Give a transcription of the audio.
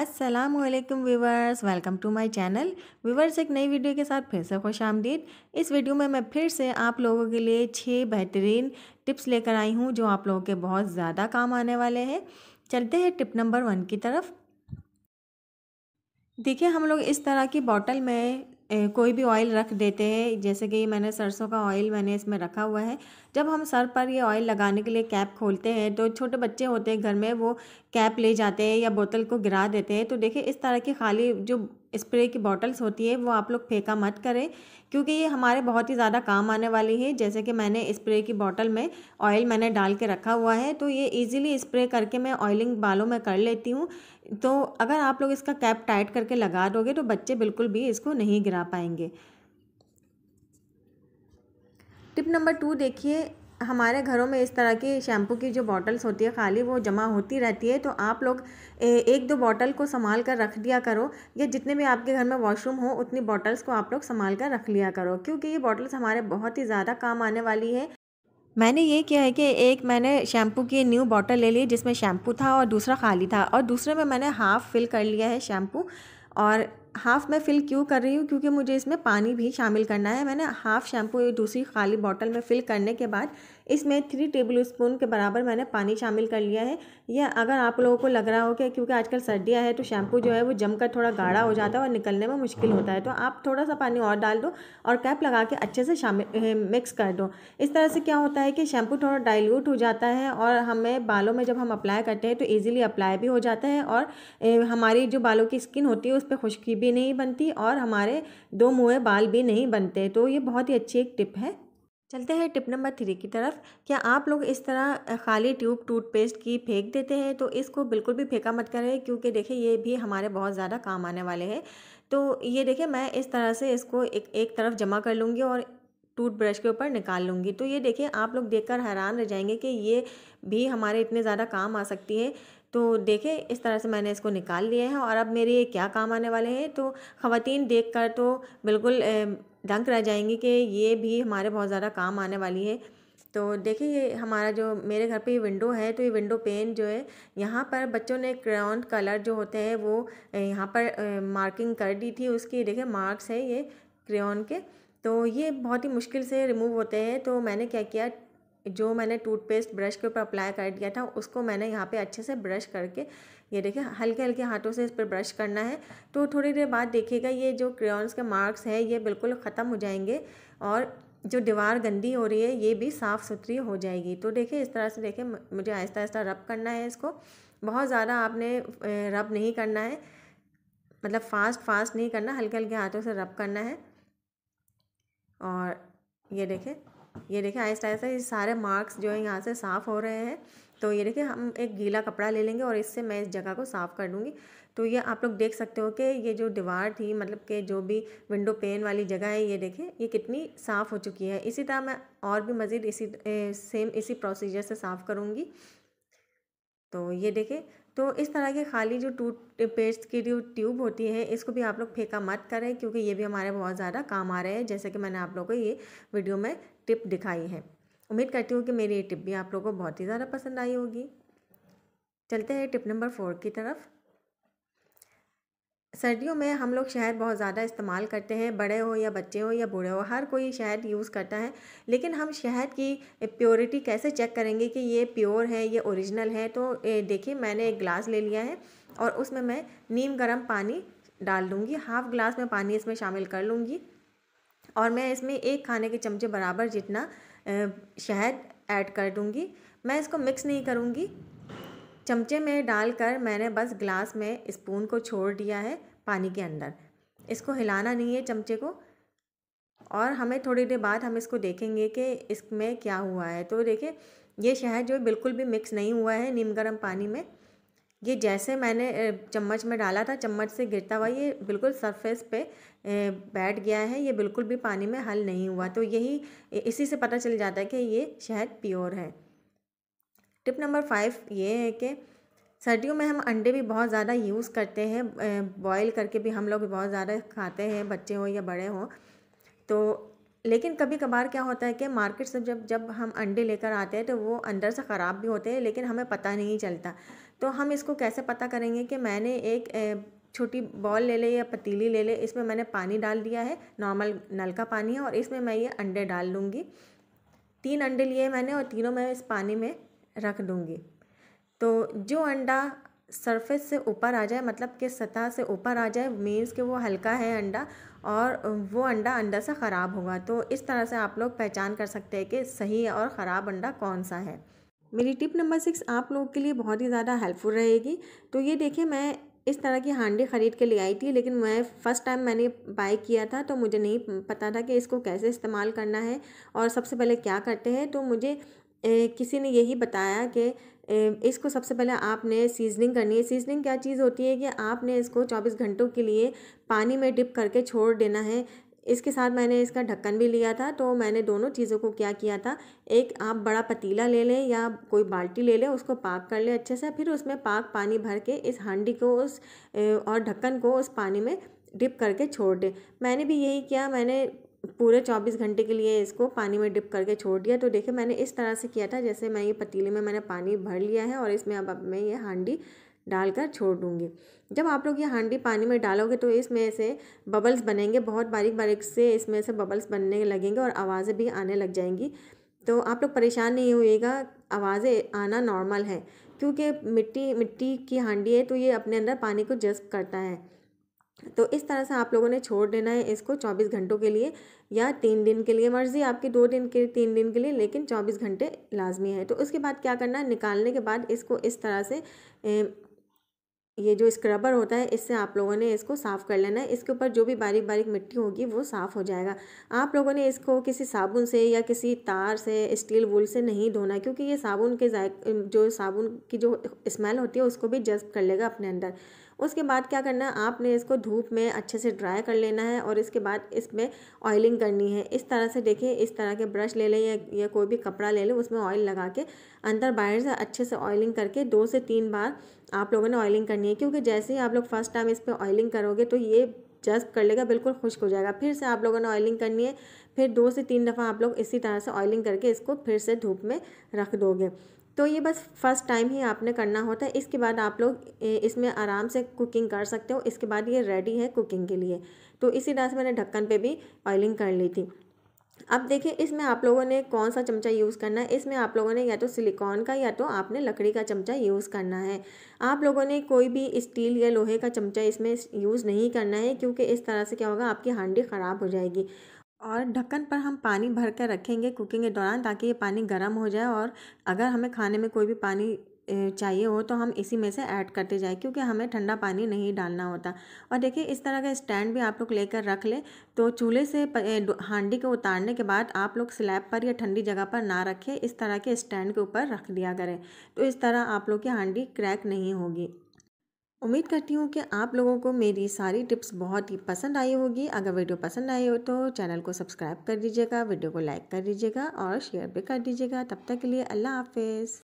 अस्सलाम वालेकुम viewers welcome to my channel viewers एक नई वीडियो के साथ फिर से खुश आमदीद इस वीडियो में मैं फिर से आप लोगों के लिए छः बेहतरीन टिप्स लेकर आई हूँ जो आप लोगों के बहुत ज़्यादा काम आने वाले हैं चलते हैं टिप नंबर वन की तरफ देखिए हम लोग इस तरह की बॉटल में कोई भी ऑयल रख देते हैं जैसे कि मैंने सरसों का ऑयल मैंने इसमें रखा हुआ है जब हम सर पर ये ऑयल लगाने के लिए कैप खोलते हैं तो छोटे बच्चे होते हैं घर में वो कैप ले जाते हैं या बोतल को गिरा देते हैं तो देखिए इस तरह की खाली जो स्प्रे की बॉटल्स होती है वो आप लोग फेंका मत करें क्योंकि ये हमारे बहुत ही ज़्यादा काम आने वाली है जैसे कि मैंने स्प्रे की बॉटल में ऑयल मैंने डाल के रखा हुआ है तो ये इजीली स्प्रे करके मैं ऑयलिंग बालों में कर लेती हूँ तो अगर आप लोग इसका कैप टाइट करके लगा दोगे तो बच्चे बिल्कुल भी इसको नहीं गिरा पाएंगे टिप नंबर टू देखिए हमारे घरों में इस तरह की शैम्पू की जो बॉटल्स होती है खाली वो जमा होती रहती है तो आप लोग एक दो बॉटल को संभाल कर रख दिया करो या जितने भी आपके घर में वॉशरूम हो उतनी बॉटल्स को आप लोग संभाल कर रख लिया करो क्योंकि ये बॉटल्स हमारे बहुत ही ज़्यादा काम आने वाली है मैंने ये किया है कि एक मैंने शैम्पू की न्यू बॉटल ले ली जिसमें शैम्पू था और दूसरा खाली था और दूसरे में मैंने हाफ़ फिल कर लिया है शैम्पू और हाफ़ मैं फ़िल क्यों कर रही हूँ क्योंकि मुझे इसमें पानी भी शामिल करना है मैंने हाफ़ शैम्पू दूसरी खाली बॉटल में फ़िल करने के बाद इसमें थ्री टेबल स्पून के बराबर मैंने पानी शामिल कर लिया है यह अगर आप लोगों को लग रहा हो कि क्योंकि आजकल सर्दियाँ है तो शैम्पू जो है वो जमकर थोड़ा गाढ़ा हो जाता है और निकलने में मुश्किल होता है तो आप थोड़ा सा पानी और डाल दो और कैप लगा के अच्छे से शामिल मिक्स कर दो इस तरह से क्या होता है कि शैम्पू थोड़ा डाइल्यूट हो जाता है और हमें बालों में जब हम अप्लाई करते हैं तो ईजिली अप्लाई भी हो जाता है और हमारी जो बालों की स्किन होती है उस पर खुश्की भी नहीं बनती और हमारे दो मुँह बाल भी नहीं बनते तो ये बहुत ही अच्छी एक टिप है चलते हैं टिप नंबर थ्री की तरफ क्या आप लोग इस तरह खाली ट्यूब टूथपेस्ट की फेंक देते हैं तो इसको बिल्कुल भी फेंका मत करें क्योंकि देखिए ये भी हमारे बहुत ज़्यादा काम आने वाले हैं तो ये देखिए मैं इस तरह से इसको एक एक तरफ जमा कर लूँगी और टूथब्रश के ऊपर निकाल लूँगी तो ये देखिए आप लोग देख हैरान रह जाएंगे कि ये भी हमारे इतने ज़्यादा काम आ सकती है तो देखें इस तरह से मैंने इसको निकाल लिया है और अब मेरे ये क्या काम आने वाले हैं तो ख़वान देख कर तो बिल्कुल दंग रह जाएंगी कि ये भी हमारे बहुत ज़्यादा काम आने वाली है तो देखिए ये हमारा जो मेरे घर पे ये विंडो है तो ये विंडो पेन जो है यहाँ पर बच्चों ने क्रेन कलर जो होते हैं वो यहाँ पर मार्किंग कर दी थी उसकी देखिए मार्क्स है ये क्रेन के तो ये बहुत ही मुश्किल से रिमूव होते हैं तो मैंने क्या किया जो मैंने टूथपेस्ट ब्रश के ऊपर अप्लाई कर दिया था उसको मैंने यहाँ पे अच्छे से ब्रश करके ये देखिए हल्के हल्के हाथों से इस पर ब्रश करना है तो थोड़ी देर बाद देखिएगा ये जो क्रेन्स के मार्क्स हैं ये बिल्कुल ख़त्म हो जाएंगे और जो दीवार गंदी हो रही है ये भी साफ़ सुथरी हो जाएगी तो देखिए इस तरह से देखिए मुझे आहिस्ता आहिस्ता रब करना है इसको बहुत ज़्यादा आपने रब नहीं करना है मतलब फास्ट फास्ट नहीं करना हल्के हल्के हाथों से रब करना है और ये देखें ये देखिए आहिस्ता आहिस्ता ये सारे मार्क्स जो है यहाँ से साफ़ हो रहे हैं तो ये देखिए हम एक गीला कपड़ा ले लेंगे और इससे मैं इस जगह को साफ़ कर दूँगी तो ये आप लोग देख सकते हो कि ये जो दीवार थी मतलब कि जो भी विंडो पेन वाली जगह है ये देखें ये कितनी साफ़ हो चुकी है इसी तरह मैं और भी मज़ीद इसी ए, सेम इसी प्रोसीजर से साफ़ करूँगी तो ये देखें तो इस तरह के खाली जो टूट पेस्ट की जो ट्यूब होती है इसको भी आप लोग फेंका मत करें क्योंकि ये भी हमारे बहुत ज़्यादा काम आ रहे हैं जैसे कि मैंने आप लोगों को ये वीडियो में टिप दिखाई है उम्मीद करती हूँ कि मेरी ये टिप भी आप लोगों को बहुत ही ज़्यादा पसंद आई होगी चलते हैं टिप नंबर फोर की तरफ सर्दियों में हम लोग शहद बहुत ज़्यादा इस्तेमाल करते हैं बड़े हो या बच्चे हो या बूढ़े हो हर कोई शहद यूज़ करता है लेकिन हम शहद की प्योरिटी कैसे चेक करेंगे कि ये प्योर है ये ओरिजिनल है तो देखिए मैंने एक गिलास ले लिया है और उसमें मैं नीम गर्म पानी डाल दूँगी हाफ़ ग्लास में पानी इसमें शामिल कर लूँगी और मैं इसमें एक खाने के चमचे बराबर जितना शहद ऐड कर दूँगी मैं इसको मिक्स नहीं करूँगी चमचे में डालकर मैंने बस ग्लास में स्पून को छोड़ दिया है पानी के अंदर इसको हिलाना नहीं है चमचे को और हमें थोड़ी देर बाद हम इसको देखेंगे कि इसमें क्या हुआ है तो देखिए ये शहद जो बिल्कुल भी मिक्स नहीं हुआ है नीम गर्म पानी में ये जैसे मैंने चम्मच में डाला था चम्मच से गिरता हुआ ये बिल्कुल सरफेस पे बैठ गया है ये बिल्कुल भी पानी में हल नहीं हुआ तो यही इसी से पता चल जाता है कि ये शहद प्योर है टिप नंबर फाइव ये है कि सर्दियों में हम अंडे भी बहुत ज़्यादा यूज़ करते हैं बॉयल करके भी हम लोग बहुत ज़्यादा खाते हैं बच्चे हों या बड़े हों तो लेकिन कभी कभार क्या होता है कि मार्केट से जब जब हम अंडे लेकर आते हैं तो वो अंदर से ख़राब भी होते हैं लेकिन हमें पता नहीं चलता तो हम इसको कैसे पता करेंगे कि मैंने एक छोटी बॉल ले ले या पतीली ले ले इसमें मैंने पानी डाल दिया है नॉर्मल नल का पानी है और इसमें मैं ये अंडे डाल लूँगी तीन अंडे लिए मैंने और तीनों में इस पानी में रख दूँगी तो जो अंडा सरफेस से ऊपर आ जाए मतलब कि सतह से ऊपर आ जाए मीन्स कि वो हल्का है अंडा और वो अंडा अंदर से ख़राब होगा तो इस तरह से आप लोग पहचान कर सकते हैं कि सही और ख़राब अंडा कौन सा है मेरी टिप नंबर सिक्स आप लोगों के लिए बहुत ही ज़्यादा हेल्पफुल रहेगी तो ये देखिए मैं इस तरह की हांडी ख़रीद के ले आई थी लेकिन मैं फ़र्स्ट टाइम मैंने बाय किया था तो मुझे नहीं पता था कि इसको कैसे इस्तेमाल करना है और सबसे पहले क्या करते हैं तो मुझे किसी ने यही बताया कि इसको सबसे पहले आपने सीजनिंग करनी है सीजनिंग क्या चीज़ होती है कि आपने इसको चौबीस घंटों के लिए पानी में डिप करके छोड़ देना है इसके साथ मैंने इसका ढक्कन भी लिया था तो मैंने दोनों चीज़ों को क्या किया था एक आप बड़ा पतीला ले लें या कोई बाल्टी ले लें उसको पाक कर लें अच्छे से फिर उसमें पाक पानी भर के इस हांडी को उस और ढक्कन को उस पानी में डिप करके छोड़ दें मैंने भी यही किया मैंने पूरे चौबीस घंटे के लिए इसको पानी में डिप करके छोड़ दिया तो देखिए मैंने इस तरह से किया था जैसे मैं ये पतीले में मैंने पानी भर लिया है और इसमें अब अब मैं ये हांडी डालकर छोड़ दूँगी जब आप लोग ये हांडी पानी में डालोगे तो इसमें से बबल्स बनेंगे बहुत बारीक बारीक से इसमें से बबल्स बनने लगेंगे और आवाज़ें भी आने लग जाएंगी तो आप लोग परेशान नहीं होइएगा आवाज़ें आना नॉर्मल है क्योंकि मिट्टी मिट्टी की हांडी है तो ये अपने अंदर पानी को जस्ब करता है तो इस तरह से आप लोगों ने छोड़ देना है इसको चौबीस घंटों के लिए या तीन दिन के लिए मर्ज़ी आपकी दो दिन के तीन दिन के लिए लेकिन चौबीस घंटे लाजमी है तो उसके बाद क्या करना है निकालने के बाद इसको इस तरह से ए, ये जो स्क्रबर होता है इससे आप लोगों ने इसको साफ़ कर लेना है इसके ऊपर जो भी बारीक बारीक मिट्टी होगी वो साफ़ हो जाएगा आप लोगों ने इसको किसी साबुन से या किसी तार से स्टील वूल से नहीं धोना क्योंकि ये साबुन के जो साबुन की जो स्मेल होती है उसको भी जज्ब कर लेगा अपने अंदर उसके बाद क्या करना है आपने इसको धूप में अच्छे से ड्राई कर लेना है और इसके बाद इसमें ऑयलिंग करनी है इस तरह से देखिए इस तरह के ब्रश ले लें या, या कोई भी कपड़ा ले लें उसमें ऑयल लगा के अंदर बाहर से अच्छे से ऑयलिंग करके दो से तीन बार आप लोगों ने ऑयलिंग करनी है क्योंकि जैसे ही आप लोग फर्स्ट टाइम इस पर ऑयलिंग करोगे तो ये जस्प कर लेगा बिल्कुल खुश्क हो जाएगा फिर से आप लोगों ने ऑयलिंग करनी है फिर दो से तीन दफ़ा आप लोग इसी तरह से ऑयलिंग करके इसको फिर से धूप में रख दोगे तो ये बस फर्स्ट टाइम ही आपने करना होता है इसके बाद आप लोग इसमें आराम से कुकिंग कर सकते हो इसके बाद ये रेडी है कुकिंग के लिए तो इसी तरह से मैंने ढक्कन पे भी ऑयलिंग कर ली थी अब देखिए इसमें आप लोगों ने कौन सा चमचा यूज़ करना है इसमें आप लोगों ने या तो सिलिकॉन का या तो आपने लकड़ी का चमचा यूज़ करना है आप लोगों ने कोई भी स्टील या लोहे का चमचा इसमें यूज़ नहीं करना है क्योंकि इस तरह से क्या होगा आपकी हांडी ख़राब हो जाएगी और ढक्कन पर हम पानी भर कर रखेंगे कुकिंग के दौरान ताकि ये पानी गर्म हो जाए और अगर हमें खाने में कोई भी पानी चाहिए हो तो हम इसी में से ऐड करते जाए क्योंकि हमें ठंडा पानी नहीं डालना होता और देखिए इस तरह का स्टैंड भी आप लोग लेकर रख ले तो चूल्हे से हांडी को उतारने के बाद आप लोग स्लैब पर या ठंडी जगह पर ना रखें इस तरह के स्टैंड के ऊपर रख दिया करें तो इस तरह आप लोग की हांडी क्रैक नहीं होगी उम्मीद करती हूँ कि आप लोगों को मेरी सारी टिप्स बहुत ही पसंद आई होगी अगर वीडियो पसंद आई हो तो चैनल को सब्सक्राइब कर दीजिएगा वीडियो को लाइक कर दीजिएगा और शेयर भी कर दीजिएगा तब तक के लिए अल्लाह हाफिज़